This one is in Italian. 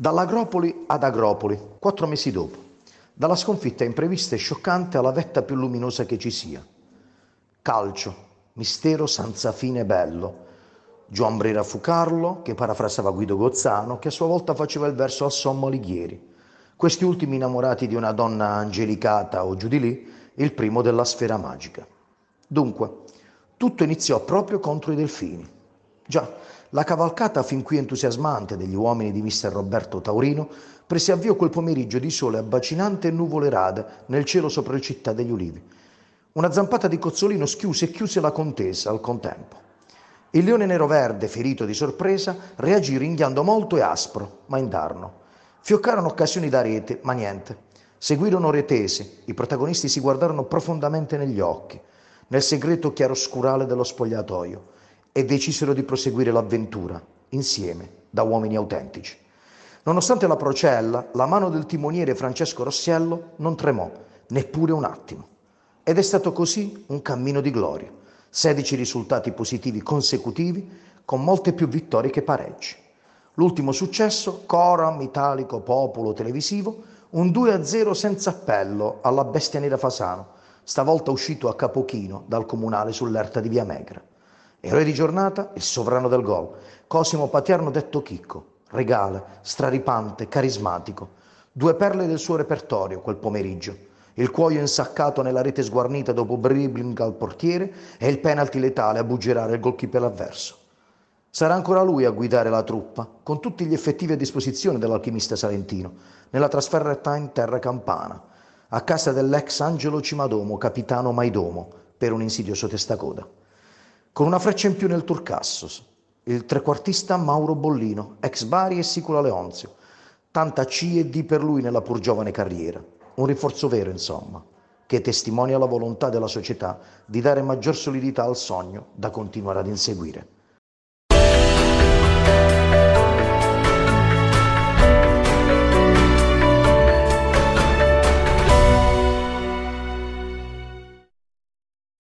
Dall'Agropoli ad Agropoli, quattro mesi dopo, dalla sconfitta imprevista e scioccante alla vetta più luminosa che ci sia. Calcio, mistero senza fine bello. Gioan Brera fu Carlo, che parafrasava Guido Gozzano, che a sua volta faceva il verso a Sommo Alighieri. Questi ultimi innamorati di una donna angelicata o giù di lì, il primo della sfera magica. Dunque, tutto iniziò proprio contro i delfini. Già, la cavalcata fin qui entusiasmante degli uomini di mister Roberto Taurino prese avvio quel pomeriggio di sole abbacinante e nuvole rade nel cielo sopra il città degli ulivi. Una zampata di Cozzolino schiuse e chiuse la contesa al contempo. Il leone nero-verde, ferito di sorpresa, reagì ringhiando molto e aspro, ma indarno. Fioccarono occasioni da rete, ma niente. Seguirono retese, i protagonisti si guardarono profondamente negli occhi, nel segreto chiaroscurale dello spogliatoio e decisero di proseguire l'avventura, insieme, da uomini autentici. Nonostante la procella, la mano del timoniere Francesco Rossiello non tremò neppure un attimo. Ed è stato così un cammino di gloria, 16 risultati positivi consecutivi con molte più vittorie che pareggi. L'ultimo successo, Coram Italico Popolo Televisivo, un 2-0 senza appello alla bestia nera Fasano, stavolta uscito a capochino dal comunale sull'erta di Via Megra. Eroe di giornata il sovrano del gol. Cosimo Paterno detto Chicco, regale, straripante, carismatico. Due perle del suo repertorio quel pomeriggio. Il cuoio insaccato nella rete sguarnita dopo dribbling al portiere e il penalty letale a buggerare il goalkeeper avverso. Sarà ancora lui a guidare la truppa, con tutti gli effettivi a disposizione dell'alchimista salentino, nella trasferta in terra campana, a casa dell'ex Angelo Cimadomo, capitano Maidomo, per un insidioso testacoda con una freccia in più nel Turcassos, il trequartista Mauro Bollino, ex Bari e Sicula Leonzio. Tanta C e D per lui nella pur giovane carriera. Un rinforzo vero, insomma, che testimonia la volontà della società di dare maggior solidità al sogno da continuare ad inseguire.